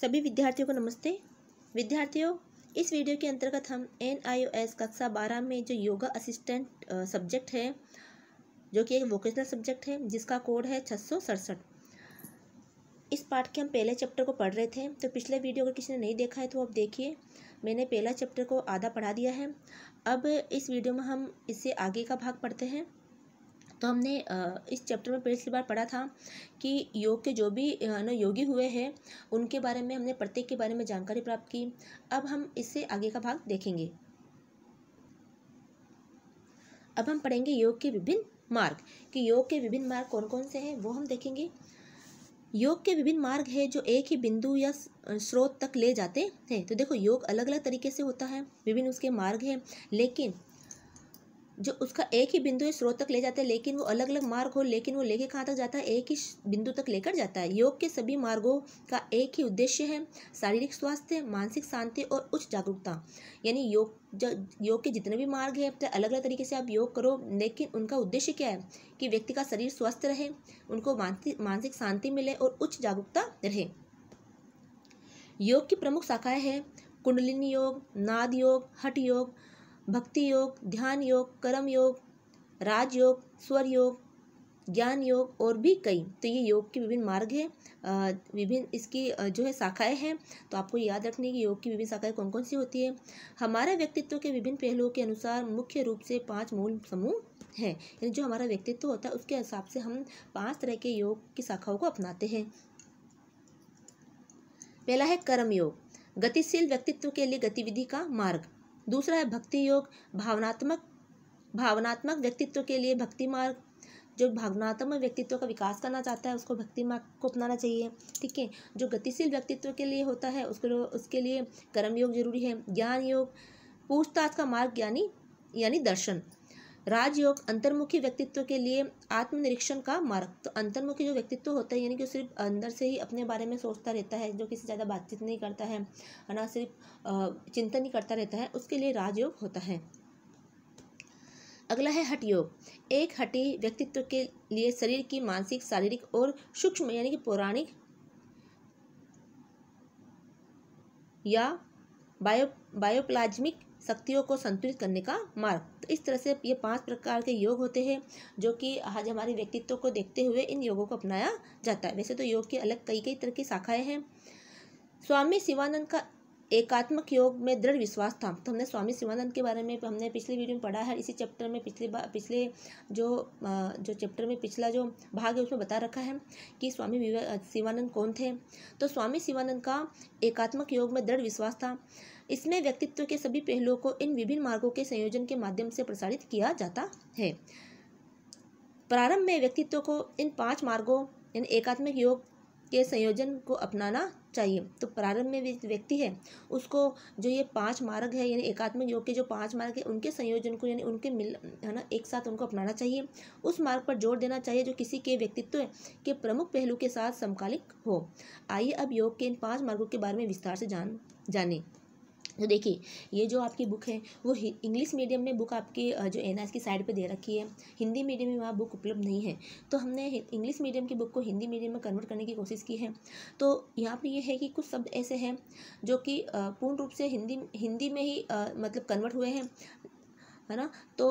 सभी विद्यार्थियों को नमस्ते विद्यार्थियों इस वीडियो के अंतर्गत हम एन कक्षा बारह में जो योगा असिस्टेंट सब्जेक्ट है जो कि एक वोकेशनल सब्जेक्ट है जिसका कोड है छः इस पाठ के हम पहले चैप्टर को पढ़ रहे थे तो पिछले वीडियो अगर किसी ने नहीं देखा है तो आप देखिए मैंने पहला चैप्टर को आधा पढ़ा दिया है अब इस वीडियो में हम इससे आगे का भाग पढ़ते हैं तो हमने इस चैप्टर में पिछली बार पढ़ा था कि योग के जो भी ना योगी हुए हैं उनके बारे में हमने प्रत्येक के बारे में जानकारी प्राप्त की अब हम इससे आगे का भाग देखेंगे अब हम पढ़ेंगे योग के विभिन्न मार्ग कि योग के विभिन्न मार्ग कौन कौन से हैं वो हम देखेंगे योग के विभिन्न मार्ग है जो एक ही बिंदु या स्रोत तक ले जाते हैं तो देखो योग अलग अलग तरीके से होता है विभिन्न उसके मार्ग हैं लेकिन जो उसका एक ही बिंदु इस स्रोत तक ले जाता है लेकिन वो अलग अलग मार्ग हो लेकिन वो लेके कहाँ तक जाता है एक ही बिंदु तक लेकर जाता है योग के सभी मार्गों का एक ही उद्देश्य है शारीरिक स्वास्थ्य मानसिक शांति और उच्च जागरूकता यानी योग योग के जितने भी मार्ग हैं तो अलग अलग तरीके से आप योग करो लेकिन उनका उद्देश्य क्या है कि व्यक्ति का शरीर स्वस्थ रहे उनको मानसिक शांति मिले और उच्च जागरूकता रहे योग की प्रमुख शाखाएं हैं कुंडलिनी योग नाद योग हठ योग भक्ति योग ध्यान योग कर्म योग राजयोग स्वर योग ज्ञान योग और भी कई तो ये योग के विभिन्न मार्ग हैं विभिन्न इसकी जो है शाखाएं हैं तो आपको याद रखने की योग की विभिन्न शाखाएं कौन कौन सी होती है हमारे व्यक्तित्व के विभिन्न पहलुओं के अनुसार मुख्य रूप से पांच मूल समूह हैं यानी जो हमारा व्यक्तित्व होता है उसके हिसाब से हम पांच तरह के योग की शाखाओं को अपनाते हैं पहला है कर्मयोग गतिशील व्यक्तित्व के लिए गतिविधि का मार्ग दूसरा है भक्ति योग भावनात्मक भावनात्मक व्यक्तित्व के लिए भक्ति मार्ग जो भावनात्मक व्यक्तित्व का विकास करना चाहता है उसको भक्ति मार्ग को अपनाना चाहिए ठीक है जो गतिशील व्यक्तित्व के लिए होता है उसके उसके लिए कर्म योग जरूरी है ज्ञान योग पूछताछ का मार्ग यानी यानी दर्शन राजयोग अंतर्मुखी व्यक्तित्व के लिए आत्मनिरीक्षण का मार्ग तो अंतर्मुखी जो व्यक्तित्व होता है यानी कि सिर्फ अंदर से ही अपने बारे में सोचता रहता है जो किसी ज़्यादा बातचीत नहीं करता है ना सिर्फ चिंतन ही करता रहता है उसके लिए राजयोग होता है अगला है हट योग एक हटी व्यक्तित्व के लिए शरीर की मानसिक शारीरिक और सूक्ष्म यानी कि पौराणिक या बायो बायोप्लाज्मिक शक्तियों को संतुलित करने का मार्ग तो इस तरह से ये पांच प्रकार के योग होते हैं जो कि आज हमारे व्यक्तित्व को देखते हुए इन योगों को अपनाया जाता है वैसे तो योग के अलग कई कई तरह की शाखाएं हैं स्वामी शिवानंद का एकात्मक योग में दृढ़ विश्वास था तो हमने स्वामी शिवानंद के बारे में हमने पिछले वीडियो में पढ़ा है इसी चैप्टर में पिछले पिछले जो जो चैप्टर में पिछला जो भाग है उसमें बता रखा है कि स्वामी शिवानंद कौन थे तो स्वामी शिवानंद का एकात्मक योग में दृढ़ विश्वास था इसमें व्यक्तित्व के सभी पहलुओं को इन विभिन्न मार्गों के संयोजन के माध्यम से प्रसारित किया जाता है प्रारंभ में व्यक्तित्व को इन पांच मार्गों यानी एकात्मिक योग के संयोजन को अपनाना चाहिए तो प्रारंभ में व्यक्ति है उसको जो ये पांच मार्ग है यानी एकात्मिक योग के जो पांच मार्ग है उनके संयोजन को यानी उनके मिल है ना एक साथ उनको अपनाना चाहिए उस मार्ग पर जोर देना चाहिए जो किसी के व्यक्तित्व के प्रमुख पहलू के साथ समकालिक हो आइए अब योग के इन पाँच मार्गों के बारे में विस्तार से जान जाने तो देखिए ये जो आपकी बुक है वो इंग्लिश मीडियम में बुक आपकी जो एन की साइड पे दे रखी है हिंदी मीडियम में वहाँ बुक उपलब्ध नहीं है तो हमने इंग्लिश मीडियम की बुक को हिंदी मीडियम में कन्वर्ट करने की कोशिश की है तो यहाँ पर ये है कि कुछ शब्द ऐसे हैं जो कि पूर्ण रूप से हिंदी हिंदी में ही आ, मतलब कन्वर्ट हुए हैं है ना तो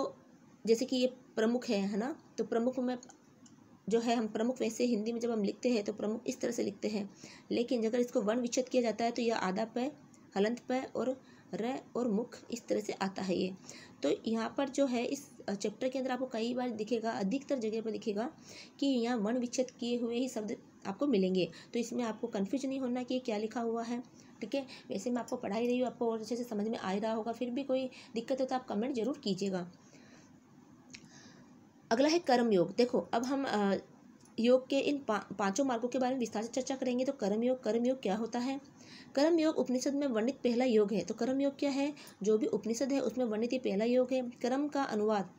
जैसे कि ये प्रमुख है है ना तो प्रमुख में जो है हम प्रमुख वैसे हिंदी में जब हम लिखते हैं तो प्रमुख इस तरह से लिखते हैं लेकिन अगर इसको वर्ण विच्छेद किया जाता है तो यह आधा पे हलंत प और र और मुख इस तरह से आता है ये तो यहाँ पर जो है इस चैप्टर के अंदर आपको कई बार दिखेगा अधिकतर जगह पर दिखेगा कि यहाँ वर्ण विच्छेद किए हुए ही शब्द आपको मिलेंगे तो इसमें आपको कन्फ्यूज नहीं होना कि क्या लिखा हुआ है ठीक है वैसे मैं आपको पढ़ा ही रही हूँ आपको और अच्छे से समझ में आ रहा होगा फिर भी कोई दिक्कत हो तो आप कमेंट जरूर कीजिएगा अगला है कर्मयोग देखो अब हम योग के इन पा, पांचों मार्गों के बारे में विस्तार से चर्चा करेंगे तो कर्मयोग कर्मयोग क्या होता है कर्म योग उपनिषद में वर्णित पहला योग है तो कर्म योग क्या है जो भी उपनिषद है उसमें वर्णित ये पहला योग है कर्म का अनुवाद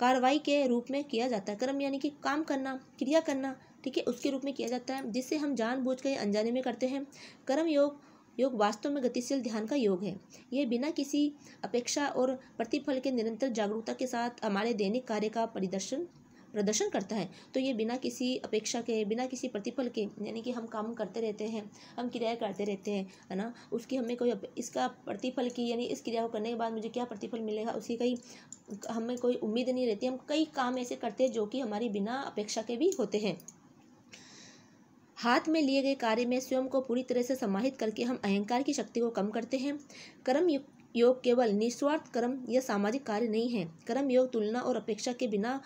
कार्रवाई के रूप में किया जाता है कर्म यानी कि काम करना क्रिया करना ठीक है उसके रूप में किया जाता है जिससे हम जानबूझकर या अनजाने में करते हैं कर्म योग योग वास्तव में गतिशील ध्यान का योग है यह बिना किसी अपेक्षा और प्रतिफल के निरंतर जागरूकता के साथ हमारे दैनिक कार्य का परिदर्शन प्रदर्शन करता है तो ये बिना किसी अपेक्षा के बिना किसी प्रतिफल के यानी कि हम काम करते रहते हैं हम क्रिया करते रहते हैं है ना उसकी हमें कोई इसका प्रतिफल की यानी इस क्रिया को करने के बाद मुझे क्या प्रतिफल मिलेगा उसकी कहीं हमें कोई उम्मीद नहीं रहती हम कई काम ऐसे करते हैं जो कि हमारी बिना अपेक्षा के भी होते हैं हाथ में लिए गए कार्य में स्वयं को पूरी तरह से समाहित करके हम अहंकार की शक्ति को कम करते हैं कर्म योग केवल निस्वार्थ कर्म या सामाजिक कार्य नहीं है कर्म योग तुलना और अपेक्षा के बिना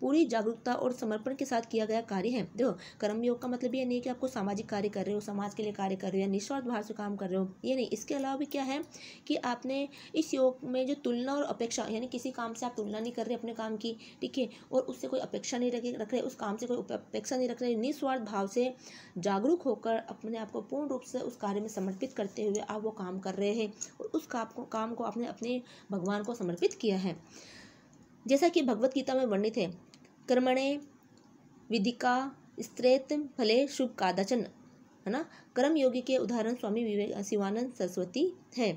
पूरी जागरूकता और समर्पण के साथ किया गया कार्य है देखो कर्मयोग का मतलब ये नहीं कि आपको सामाजिक कार्य कर रहे हो समाज के लिए कार्य कर रहे हो या निस्वार्थ भाव से काम कर रहे हो ये नहीं इसके अलावा भी क्या है कि आपने इस योग में जो तुलना और अपेक्षा यानी किसी काम से आप तुलना नहीं कर रहे अपने काम की ठीक है और उससे कोई अपेक्षा नहीं रखे रख रहे उस काम से कोई अपेक्षा नहीं रख रहे निस्वार्थ भाव से जागरूक होकर अपने आप को पूर्ण रूप से उस कार्य में समर्पित करते हुए आप वो काम कर रहे हैं और उस काम को काम को आपने अपने भगवान को समर्पित किया है जैसा कि भगवत गीता में वर्णित है कर्मणे विदिका स्त्रेत फले शुभ दचन है ना कर्म योगी के उदाहरण स्वामी विवेक शिवानंद सरस्वती है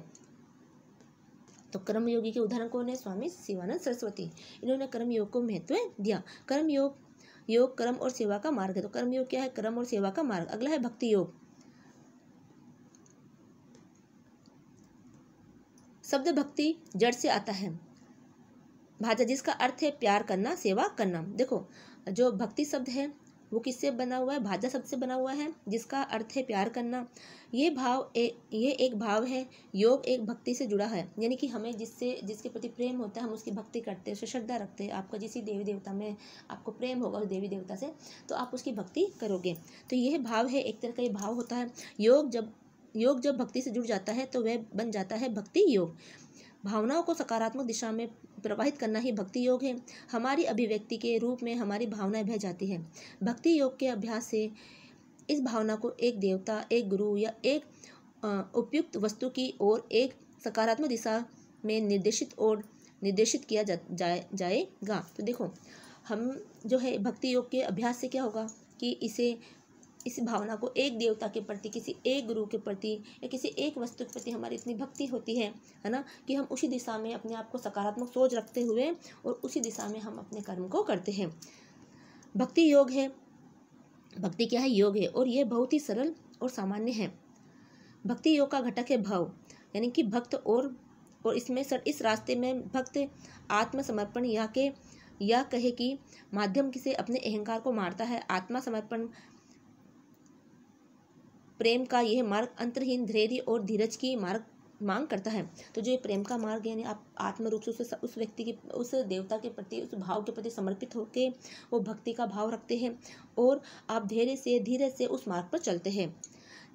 तो कर्म योगी के उदाहरण कौन है स्वामी शिवानंद सरस्वती इन्होंने कर्म योग को महत्व दिया कर्म योग योग कर्म और सेवा का मार्ग है तो कर्म योग क्या है कर्म और सेवा का मार्ग अगला है भक्ति योग शब्द भक्ति जड़ से आता है भाजा जिसका अर्थ है प्यार करना सेवा करना देखो जो भक्ति शब्द है वो किससे बना हुआ है भाजा शब्द से बना हुआ है जिसका अर्थ है प्यार करना ये भाव ए, ये एक भाव है योग एक भक्ति से जुड़ा है यानी कि हमें जिससे जिसके प्रति प्रेम होता है हम उसकी भक्ति करते हैं श्रद्धा रखते हैं आपका जिस देवी देवता में आपको प्रेम होगा उस देवी देवता से तो आप उसकी भक्ति करोगे तो यह भाव है एक तरह का ये भाव होता है योग जब योग जब भक्ति से जुड़ जाता है तो वह बन जाता है भक्ति योग भावनाओं को सकारात्मक दिशा में प्रवाहित करना ही भक्ति योग है हमारी अभिव्यक्ति के रूप में हमारी भावनाएं बह जाती है भक्ति योग के अभ्यास से इस भावना को एक देवता एक गुरु या एक उपयुक्त वस्तु की ओर एक सकारात्मक दिशा में निर्देशित और निर्देशित किया जा, जाए जाएगा तो देखो हम जो है भक्ति योग के अभ्यास से क्या होगा कि इसे इस भावना को एक देवता के प्रति किसी एक गुरु के प्रति या किसी एक वस्तु के प्रति हमारी इतनी भक्ति होती है है ना कि हम उसी दिशा में अपने आप को सकारात्मक सोच रखते हुए और उसी दिशा में हम अपने कर्म को करते हैं भक्ति योग है भक्ति क्या है योग है और यह बहुत ही सरल और सामान्य है भक्ति योग का घटक है भाव यानी कि भक्त और और इसमें सर इस रास्ते में भक्त आत्मसमर्पण या के या कहे कि माध्यम से अपने अहंकार को मारता है आत्मसमर्पण प्रेम का यह मार्ग अंतरहीन धैर्य और धीरज की मार्ग मांग करता है तो जो ये प्रेम का मार्ग यानी आप आत्म रूप से उस उस व्यक्ति के उस देवता के प्रति उस भाव के प्रति समर्पित होकर वो भक्ति का भाव रखते हैं और आप धैर्य से धीरे से उस मार्ग पर चलते हैं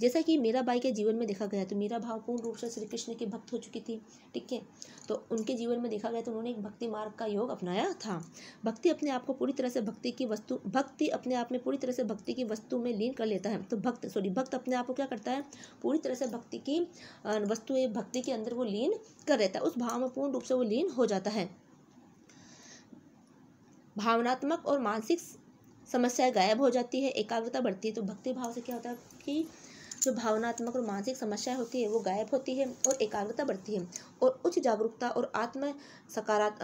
जैसा कि मेरा बाई के जीवन में देखा गया तो मीरा भाव पूर्ण रूप से श्री कृष्ण की भक्त हो चुकी थी ठीक है तो उनके जीवन में देखा गया तो उन्होंने एक भक्ति मार्ग का योग अपनाया था भक्ति अपने आप को पूरी तरह से भक्ति की वस्तु भक्ति अपने आप में पूरी तरह से भक्ति की वस्तु में लीन कर लेता है तो भक्त सॉरी भक्त अपने आप को क्या करता है पूरी तरह से भक्ति की वस्तु भक्ति के अंदर वो लीन कर लेता है उस भाव में पूर्ण रूप से वो लीन हो जाता है भावनात्मक और मानसिक समस्याएं गायब हो जाती है एकाग्रता बढ़ती है तो भक्ति भाव से क्या होता है कि जो भावनात्मक और मानसिक समस्याएं होती है वो गायब होती है और एकाग्रता बढ़ती है और उच्च जागरूकता और आत्म सकारात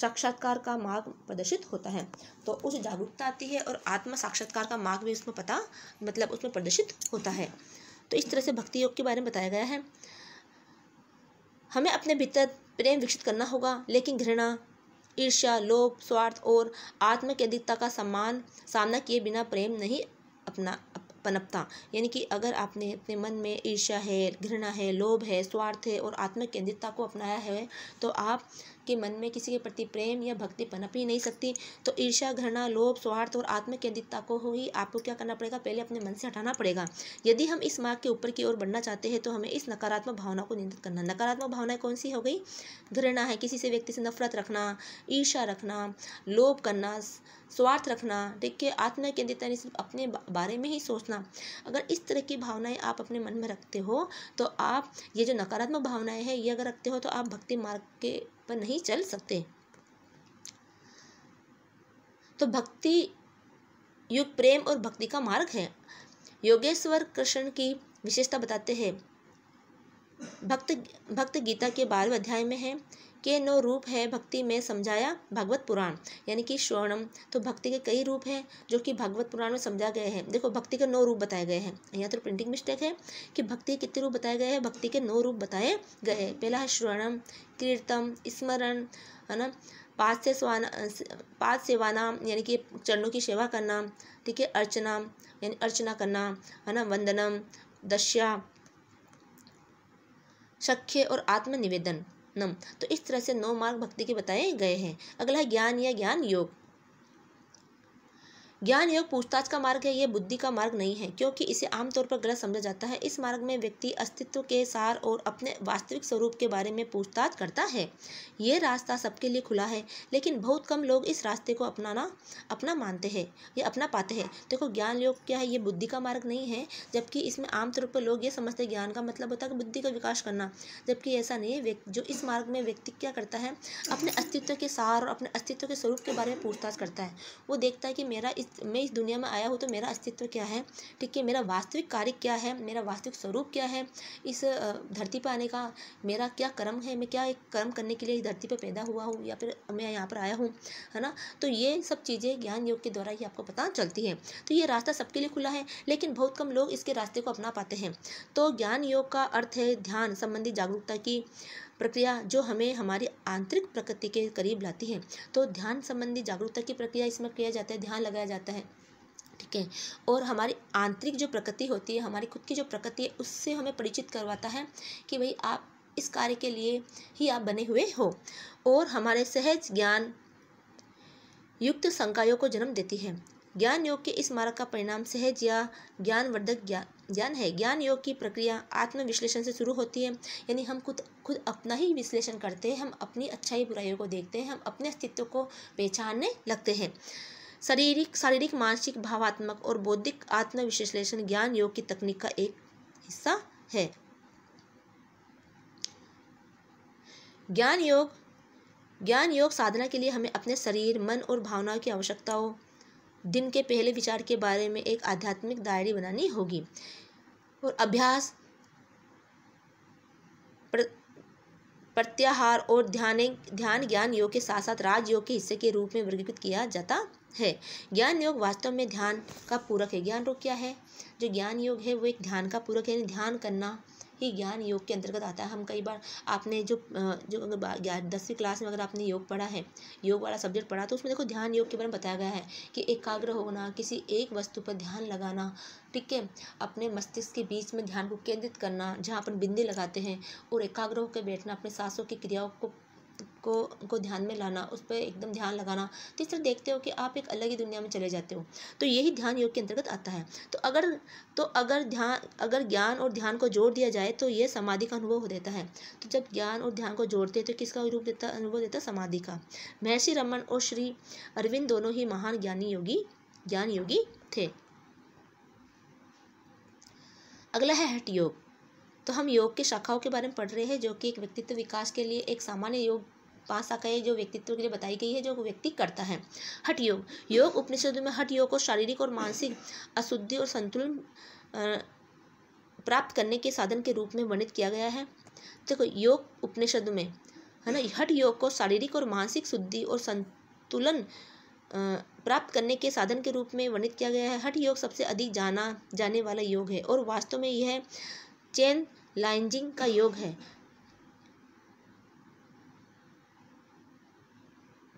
साक्षात्कार का मार्ग प्रदर्शित होता है तो उच्च जागरूकता आती है और आत्म साक्षात्कार का मार्ग भी उसमें पता मतलब उसमें प्रदर्शित होता है तो इस तरह से भक्ति योग के बारे में बताया गया है हमें अपने भीतर प्रेम विकसित करना होगा लेकिन घृणा ईर्ष्या लोभ स्वार्थ और आत्म केंद्रितता का सम्मान सामना किए बिना प्रेम नहीं अपना पनपता यानी कि अगर आपने अपने मन में ईर्ष्या है घृणा है लोभ है स्वार्थ है और आत्म को अपनाया है तो आप के मन में किसी के प्रति प्रेम या भक्ति पनप ही नहीं सकती तो ईर्षा घृणा लोभ स्वार्थ और आत्मकेंद्रितता को ही आपको क्या करना पड़ेगा पहले अपने मन से हटाना पड़ेगा यदि हम इस मार्ग के ऊपर की ओर बढ़ना चाहते हैं तो हमें इस नकारात्मक भावना को नियंत्रित करना नकारात्मक भावनाएं कौन सी हो गई घृणा है किसी से व्यक्ति से नफरत रखना ईर्षा रखना लोभ करना स्वार्थ रखना ठीक है आत्मा केंद्रित सिर्फ अपने बारे में ही सोचना अगर इस तरह की भावनाएं आप अपने मन में रखते हो तो आप ये जो नकारात्मक भावनाएं हैं ये अगर रखते हो तो आप भक्ति मार्ग के पर नहीं चल सकते तो भक्ति युग प्रेम और भक्ति का मार्ग है योगेश्वर कृष्ण की विशेषता बताते हैं भक्त भक्त गीता के बारहवें अध्याय में है के नौ रूप है भक्ति में समझाया भगवत पुराण यानी कि श्रवणम तो भक्ति के कई रूप हैं जो कि भगवत पुराण में समझा गए हैं देखो भक्ति के नौ रूप बताए गए हैं यहाँ तो प्रिंटिंग मिस्टेक है कि भक्ति कितने रूप बताए गए हैं भक्ति के नौ रूप बताए गए हैं पहला है श्रवणम कीर्तम स्मरण है ना पाद से स्वाना पाद सेवाना यानी कि चरणों की सेवा करना ठीक है अर्चना यानी अर्चना करना है ना वंदनम दश्या सख्य और आत्मनिवेदन नम तो इस तरह से नौ मार्ग भक्ति के बताए गए हैं अगला ज्ञान या ज्ञान योग ज्ञान योग पूछताछ का मार्ग है यह बुद्धि का मार्ग नहीं है क्योंकि इसे आमतौर पर गलत समझा जाता है इस मार्ग में व्यक्ति अस्तित्व के सार और अपने वास्तविक स्वरूप के बारे में पूछताछ करता है ये रास्ता सबके लिए खुला है लेकिन बहुत कम लोग इस रास्ते को अपनाना अपना मानते हैं या अपना पाते हैं देखो ज्ञान योग क्या है ये बुद्धि का मार्ग नहीं है जबकि इसमें आमतौर पर लोग ये समझते हैं ज्ञान का मतलब होता है कि बुद्धि का विकास करना जबकि ऐसा नहीं है जो इस मार्ग में व्यक्ति क्या करता है अपने अस्तित्व के सार और अपने अस्तित्व के स्वरूप के बारे में पूछताछ करता है वो देखता है कि मेरा इस मैं इस दुनिया में आया हूँ तो मेरा अस्तित्व क्या है ठीक है मेरा वास्तविक कार्य क्या है मेरा वास्तविक स्वरूप क्या है इस धरती पर आने का मेरा क्या कर्म है मैं क्या एक कर्म करने के लिए इस धरती पर पैदा हुआ हूँ या फिर मैं यहाँ पर आया हूँ है ना तो ये सब चीज़ें ज्ञान योग के द्वारा ही आपको पता चलती है तो ये रास्ता सबके लिए खुला है लेकिन बहुत कम लोग इसके रास्ते को अपना पाते हैं तो ज्ञान योग का अर्थ है ध्यान संबंधी जागरूकता की प्रक्रिया जो हमें हमारी आंतरिक प्रकृति के करीब लाती है तो ध्यान संबंधी जागरूकता की प्रक्रिया इसमें किया जाता है ध्यान लगाया जाता है जाता है ठीक है और हमारी आंतरिक जो प्रकृति होती है हमारी खुद की जो प्रकृति है उससे हमें परिचित करवाता है कि भाई आप इस कार्य के लिए ही आप बने हुए हो और हमारे सहज ज्ञान युक्त संकायों को जन्म देती है ज्ञान योग के इस मार्ग का परिणाम सहज या ज्ञानवर्धक ज्ञान है ज्ञान योग की प्रक्रिया आत्मविश्लेषण से शुरू होती है यानी हम खुद खुद अपना ही विश्लेषण करते हैं हम अपनी अच्छाई बुराइयों को देखते हैं हम अपने अस्तित्व को पहचानने लगते हैं शारीरिक शारीरिक मानसिक भावात्मक और बौद्धिक आत्मविश्लेषण ज्ञान योग की तकनीक का एक हिस्सा है ज्ञान योग ज्ञान योग साधना के लिए हमें अपने शरीर मन और भावनाओं की आवश्यकता हो दिन के पहले विचार के बारे में एक आध्यात्मिक डायरी बनानी होगी और अभ्यास प्रत्याहार और ध्यान ध्यान ज्ञान योग के साथ साथ राजयोग के हिस्से के रूप में वर्गीकृत किया जाता है ज्ञान योग वास्तव में ध्यान का पूरक है ज्ञान रोग क्या है जो ज्ञान योग है वो एक ध्यान का पूरक है ध्यान करना ही ज्ञान योग के अंतर्गत आता है हम कई बार आपने जो जो दसवीं क्लास में अगर आपने योग पढ़ा है योग वाला सब्जेक्ट पढ़ा तो उसमें देखो ध्यान योग के बारे में बताया गया है कि एकाग्र होना किसी एक वस्तु पर ध्यान लगाना ठीक है अपने मस्तिष्क के बीच में ध्यान को केंद्रित करना जहाँ अपन बिंदी लगाते हैं और एकाग्र होकर बैठना अपने सांसों की क्रियाओं को को को ध्यान में लाना उस पर एकदम ध्यान लगाना तो इस तरह देखते हो कि आप एक अलग ही दुनिया में चले जाते हो तो यही ध्यान योग के अंतर्गत आता है तो अगर तो अगर ध्यान अगर ज्ञान और ध्यान को जोड़ दिया जाए तो यह समाधि का अनुभव हो देता है तो जब ज्ञान और ध्यान को जोड़ते हैं तो किसका रूप देता अनुभव देता समाधि का महर्षि रमन और श्री अरविंद दोनों ही महान ज्ञानी योगी ज्ञान योगी थे अगला है हट योग तो हम योग के शाखाओं के बारे में पढ़ रहे हैं जो कि एक व्यक्तित्व विकास के लिए एक सामान्य योग पांच शाखाएं जो व्यक्तित्व के लिए बताई गई है जो व्यक्ति करता है हट योग योग उपनिषद में हठ योग को शारीरिक और मानसिक अशुद्धि और संतुलन प्राप्त करने के साधन के रूप में वर्णित किया गया है देखो योग उपनिषद में है ना हठ योग को शारीरिक और मानसिक शुद्धि और संतुलन प्राप्त करने के साधन के रूप में वर्णित किया गया है हठ योग सबसे अधिक जाना जाने वाला योग है और वास्तव में यह चैन लाइनजिंग का योग है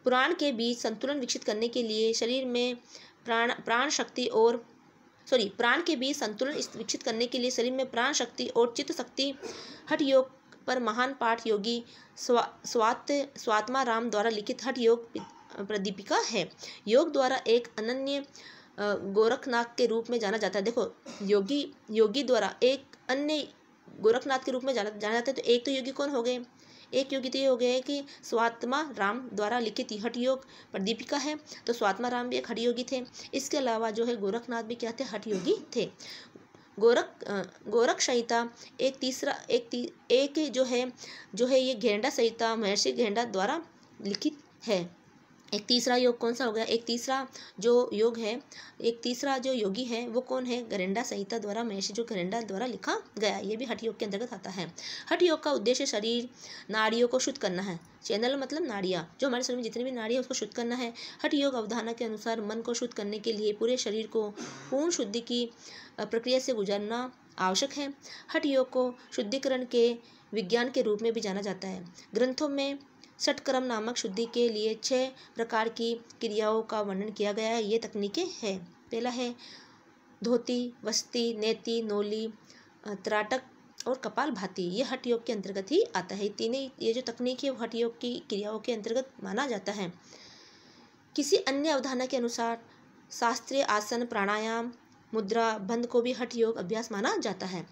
पुराण के बीच संतुलन विकसित करने के लिए शरीर में प्राण प्राण शक्ति और सॉरी प्राण के बीच संतुलन विकसित करने के लिए शरीर में प्राण शक्ति और चित्त शक्ति हठ योग पर महान पाठ योगी स्वा स्वात स्वात्मा राम द्वारा लिखित हठ योग प्रदीपिका है योग द्वारा एक अनन्य गोरखनाथ के रूप में जाना जाता है देखो योगी योगी द्वारा एक अन्य गोरखनाथ के रूप में जाना जाना जाता है तो एक तो योगी कौन हो गए एक योग तो ये हो गया है कि स्वात्मा राम द्वारा लिखित हठ योग पर दीपिका है तो स्वात्मा राम भी एक हठ योगी थे इसके अलावा जो है गोरखनाथ भी क्या थे हठ योगी थे गोरख गोरख संहिता एक तीसरा एक ती, एक जो है जो है ये घेंडा संहिता महर्षि घेंडा द्वारा लिखित है एक तीसरा योग कौन सा हो गया एक तीसरा जो योग है एक तीसरा जो योगी है वो कौन है गरेंडा संहिता द्वारा महेश जो गरेंडा द्वारा लिखा गया ये भी हठ योग के अंतर्गत आता है हठ योग का उद्देश्य शरीर नाड़ियों को शुद्ध करना है चैनल मतलब नाड़िया जो हमारे शरीर में जितनी भी नाड़ियाँ उसको शुद्ध करना है हठ योग अवधारणा के अनुसार मन को शुद्ध करने के लिए पूरे शरीर को पूर्ण शुद्धि की प्रक्रिया से गुजरना आवश्यक है हठ योग को शुद्धिकरण के विज्ञान के रूप में भी जाना जाता है ग्रंथों में षटक्रम नामक शुद्धि के लिए छह प्रकार की क्रियाओं का वर्णन किया गया है ये तकनीकें हैं पहला है धोती वस्ती नेति नोली त्राटक और कपाल भाती ये हठ योग के अंतर्गत ही आता है तीन ये जो तकनीक है वो हठ योग की क्रियाओं के अंतर्गत माना जाता है किसी अन्य अवधारणा के अनुसार शास्त्रीय आसन प्राणायाम मुद्रा बंद को भी हठ योग अभ्यास माना जाता है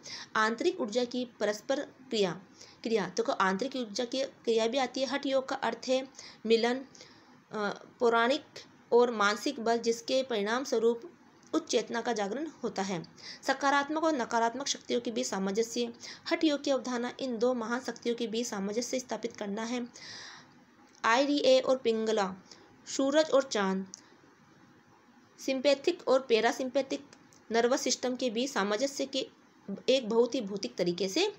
आंतरिक ऊर्जा की परस्पर क्रिया क्रिया देखो तो आंतरिक ऊर्जा की क्रिया भी आती है हठ योग का अर्थ है मिलन पौराणिक और मानसिक बल जिसके परिणाम स्वरूप उच्च चेतना का जागरण होता है सकारात्मक और नकारात्मक शक्तियों के बीच सामंजस्य हठ योग की अवधारणा इन दो महान शक्तियों के बीच सामंजस्य स्थापित करना है आई और पिंगला सूरज और चांद सिंपैथिक और पैरासिंपैथिक नर्वस सिस्टम के बीच सामंजस्य के एक बहुत ही भौतिक तरीके से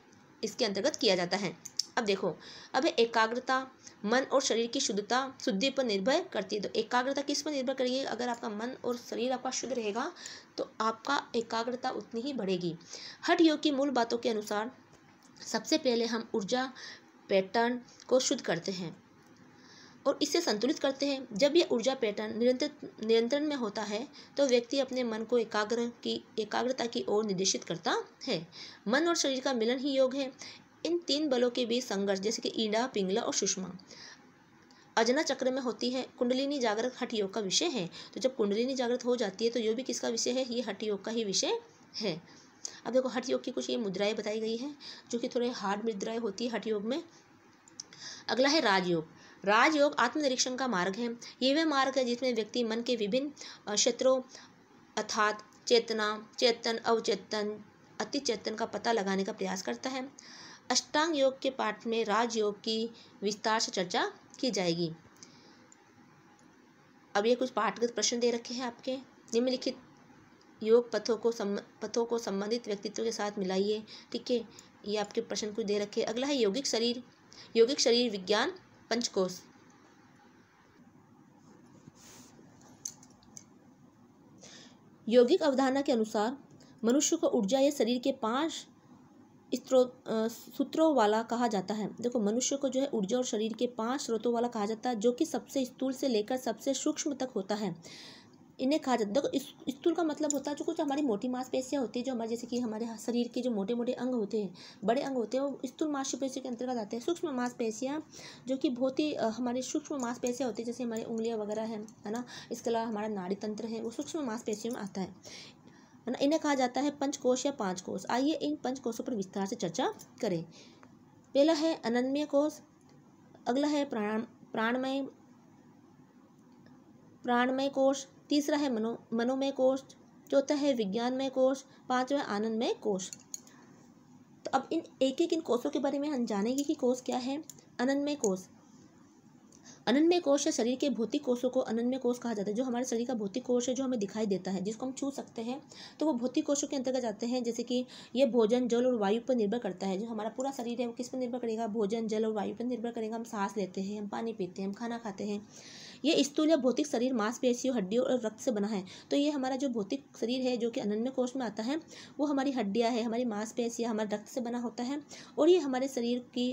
इसके अंतर्गत किया जाता है अब देखो अब एकाग्रता मन और शरीर की शुद्धता शुद्धि पर निर्भर करती है तो एकाग्रता किस पर निर्भर करेगी अगर आपका मन और शरीर आपका शुद्ध रहेगा तो आपका एकाग्रता उतनी ही बढ़ेगी हठ योग की मूल बातों के अनुसार सबसे पहले हम ऊर्जा पैटर्न को शुद्ध करते हैं और इससे संतुलित करते हैं जब यह ऊर्जा पैटर्न निरंतर नियंत्रण में होता है तो व्यक्ति अपने मन को एकाग्र की एकाग्रता की ओर निर्देशित करता है मन और शरीर का मिलन ही योग है इन तीन बलों के बीच संघर्ष जैसे कि ईडा पिंगला और सुषमा अजना चक्र में होती है कुंडलिनी जागृत हट योग का विषय है तो जब कुंडलिनी जागृत हो जाती है तो योग भी किसका विषय है ये हट योग का ही विषय है अब देखो हट योग की कुछ ये मुद्राएं बताई गई हैं जो कि थोड़े हार्ड मुद्राएं होती है हट योग में अगला है राजयोग राजयोग आत्मनिरीक्षण का मार्ग है ये वह मार्ग है जिसमें व्यक्ति मन के विभिन्न क्षेत्रों अर्थात चेतना चेतन अवचेतन अति चेतन का पता लगाने का प्रयास करता है अष्टांग योग के पाठ में राजयोग की विस्तार से चर्चा की जाएगी अब ये कुछ पाठगत प्रश्न दे रखे हैं आपके निम्नलिखित योग पथों को सम पथों को संबंधित व्यक्तित्व के साथ मिलाइए ठीक है ये आपके प्रश्न कुछ दे रखे अगला है यौगिक शरीर यौगिक शरीर विज्ञान पंचकोश यौगिक अवधारणा के अनुसार मनुष्य को ऊर्जा या शरीर के पांच सूत्रों वाला कहा जाता है देखो मनुष्य को जो है ऊर्जा और शरीर के पांच स्रोतों वाला कहा जाता है जो कि सबसे स्थूल से लेकर सबसे सूक्ष्म तक होता है इन्हें कहा जाता है देखो स्थूल का मतलब होता है जो कुछ हमारी मोटी मांसपेशियाँ होती है जो हमारे जैसे कि हमारे शरीर के जो मोटे मोटे अंग होते हैं बड़े अंग होते हैं वो स्थूल मांसपेशी के अंतर्गत आते हैं सूक्ष्म मांसपेशियाँ जो कि बहुत ही हमारे सूक्ष्म मांसपेशियाँ होती है जैसे हमारी उंगलियाँ वगैरह हैं है ना इसके अलावा हमारा नाड़ी तंत्र है वो सूक्ष्म मांसपेशियों में आता है है ना इन्हें कहा जाता है पंचकोश या पाँच कोश आइए इन पंच कोषों पर विस्तार से चर्चा करें पहला है अनन्मय कोश अगला है प्राण प्राणमय प्राणमय कोश तीसरा है मनो मनोमय कोष चौथा है विज्ञानमय कोष पांचवा आनंदमय कोष तो अब इन एक एक इन कोषों के बारे में हम जानेंगे कि कोष क्या है अनन्मय कोष अनन्मय कोष है शरीर के भौतिक कोषों को अनन्मय कोष कहा जाता है जो हमारे शरीर का भौतिक कोष है जो हमें दिखाई देता है जिसको हम छू सकते हैं तो वो भौतिक कोषों के अंतर्गत आते हैं जैसे कि ये भोजन जल और वायु पर निर्भर करता है जो हमारा पूरा शरीर है वो किस पर निर्भर करेगा भोजन जल और वायु पर निर्भर करेगा हम सांस लेते हैं हम पानी पीते हैं हम खाना खाते हैं ये स्थूल या भौतिक शरीर मांसपेशियों हड्डियों और रक्त से बना है तो ये हमारा जो भौतिक शरीर है जो कि अनन्य कोष में आता है वो हमारी हड्डियाँ है हमारी मांसपेशियाँ हमारे रक्त से बना होता है और ये हमारे शरीर की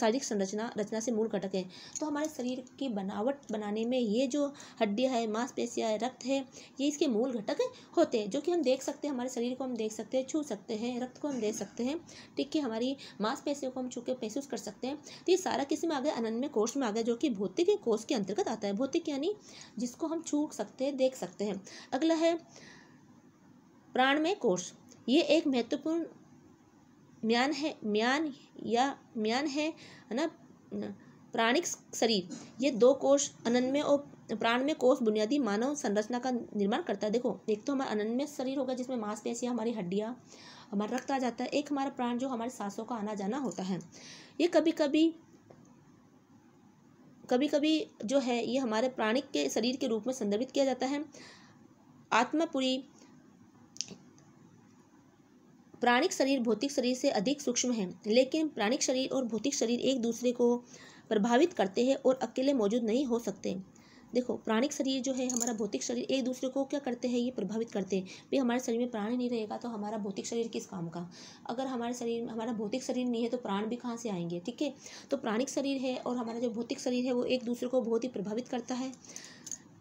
शारीरिक संरचना रचना से मूल घटक है तो हमारे शरीर की बनावट बनाने में ये जो हड्डियाँ है मांसपेशियाँ है रक्त है ये इसके मूल घटक होते हैं जो कि हम देख सकते हैं हमारे शरीर को हम देख सकते हैं छू सकते हैं रक्त को हम देख सकते हैं ठीक है हमारी मांसपेशियों को हम छू के महसूस कर सकते हैं तो ये सारा किसी में आ गया अनन्य कोष में आ गया जो कि भौतिक कोष के अंतर्गत आता है भौतिक यानी जिसको हम छू सकते हैं देख सकते हैं अगला है प्राणमय कोष ये एक महत्वपूर्ण म्यान है म्यान या म्यान है है ना प्राणिक शरीर ये दो कोष अनन्य और प्राण में कोष बुनियादी मानव संरचना का निर्माण करता है देखो एक तो हमारा अनन्य शरीर होगा जिसमें मांसपेशियाँ हमारी हड्डियाँ हमारा रक्त आ जाता है एक हमारा प्राण जो हमारे सांसों का आना जाना होता है ये कभी कभी कभी कभी जो है ये हमारे प्राणिक के शरीर के रूप में संदर्भित किया जाता है आत्मापुरी प्राणिक शरीर भौतिक शरीर से अधिक सूक्ष्म है लेकिन प्राणिक शरीर और भौतिक शरीर एक दूसरे को प्रभावित करते हैं और अकेले मौजूद नहीं हो सकते देखो प्राणिक शरीर जो है हमारा भौतिक शरीर एक दूसरे को क्या करते हैं ये प्रभावित करते हैं भाई हमारे शरीर में प्राण नहीं रहेगा तो हमारा भौतिक शरीर किस काम का अगर हमारे शरीर हमारा भौतिक शरीर नहीं है तो प्राण भी कहाँ से आएंगे ठीक है तो प्राणिक शरीर है और हमारा जो भौतिक शरीर है वो एक दूसरे को बहुत ही प्रभावित करता है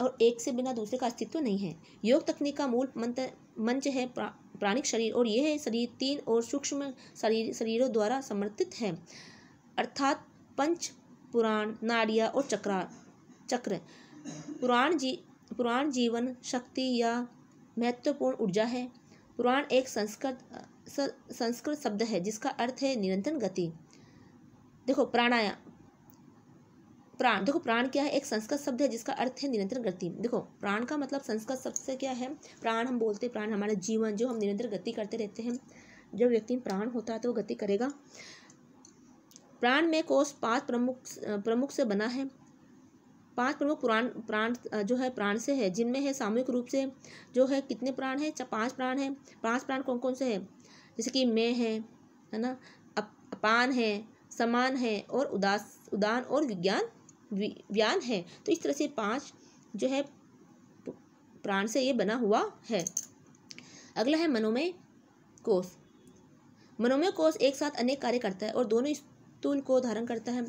और एक से बिना दूसरे का अस्तित्व नहीं है योग तकनीक का मूल मंत्र मंच है प्राणिक शरीर और यह शरीर तीन और सूक्ष्म शरीर शरीरों द्वारा समर्थित है अर्थात पंच पुराण नाड़िया और चक्रा चक्र पुराण जी पुराण जीवन शक्ति या महत्वपूर्ण ऊर्जा है पुराण एक संस्कृत संस्कृत शब्द है जिसका अर्थ है निरंतर गति देखो प्राणायाम प्राण देखो प्राण क्या है एक संस्कृत शब्द है जिसका अर्थ है निरंतर गति देखो प्राण का मतलब संस्कृत शब्द से क्या है प्राण हम बोलते हैं प्राण हमारा जीवन जो हम निरंतर गति करते रहते हैं जब व्यक्ति प्राण होता है तो वो गति करेगा प्राण में कोष पांच प्रमुख प्रमुख से बना है पांच प्रमुख पुराण प्राण जो है प्राण से है जिनमें है सामूहिक रूप से जो है कितने प्राण है पांच प्राण है पांच प्राण कौन कौन से है जैसे कि मैं है है ना अपान है समान है और उदास उदान और विज्ञान व्यान है तो इस तरह से पाँच जो है प्राण से ये बना हुआ है अगला है मनोमय कोष मनोमय कोष एक साथ अनेक कार्य करता है और दोनों स्थूल को धारण करता है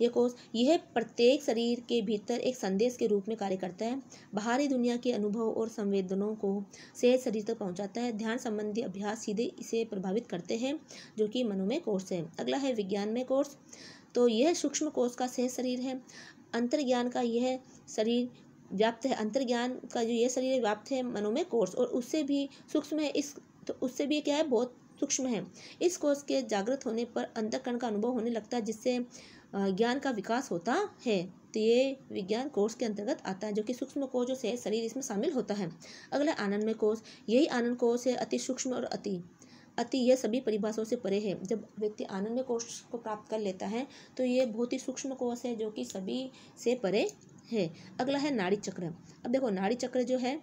यह कोष यह प्रत्येक शरीर के भीतर एक संदेश के रूप में कार्य करता है बाहरी दुनिया के अनुभव और संवेदनों को सेहत शरीर तक पहुंचाता है ध्यान संबंधी अभ्यास सीधे इसे प्रभावित करते हैं जो कि मनोमय कोर्स है अगला है विज्ञान में कोर्स तो यह सूक्ष्म कोष का सह शरीर है अंतर्ज्ञान का यह शरीर व्याप्त है अंतर्ज्ञान का जो यह शरीर व्याप्त है मनोमय कोष और उससे भी सूक्ष्म है इस तो उससे भी क्या है बहुत सूक्ष्म है इस कोष के जागृत होने पर अंतकरण का अनुभव होने लगता है जिससे ज्ञान का विकास होता है तो ये विज्ञान कोर्स के अंतर्गत आता है जो कि सूक्ष्म कोष जो सह शरीर इसमें शामिल होता है अगला आनंद में कोष यही आनंद कोष है अति सूक्ष्म और अति अति यह सभी परिभाषाओं से परे है जब व्यक्ति आनंद कोष को प्राप्त कर लेता है तो ये बहुत ही सूक्ष्म कोष है जो कि सभी से परे है अगला है नाड़ी चक्र अब देखो नाड़ी चक्र जो है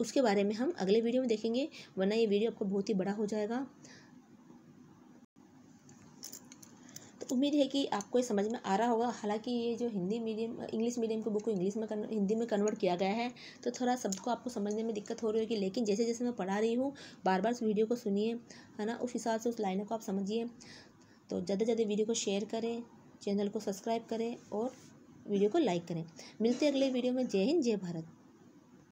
उसके बारे में हम अगले वीडियो में देखेंगे वरना ये वीडियो आपको बहुत ही बड़ा हो जाएगा उम्मीद है कि आपको ये समझ में आ रहा होगा हालांकि ये जो हिंदी मीडियम इंग्लिश मीडियम की बुक को इंग्लिश में हिंदी में कन्वर्ट किया गया है तो थोड़ा शब्द को आपको समझने में दिक्कत हो रही होगी लेकिन जैसे जैसे मैं पढ़ा रही हूँ बार बार उस वीडियो को सुनिए है ना उस हिसाब से उस लाइनों को आप समझिए तो ज़्यादा ज़्यादा वीडियो को शेयर करें चैनल को सब्सक्राइब करें और वीडियो को लाइक करें मिलते अगले वीडियो में जय हिंद जय भारत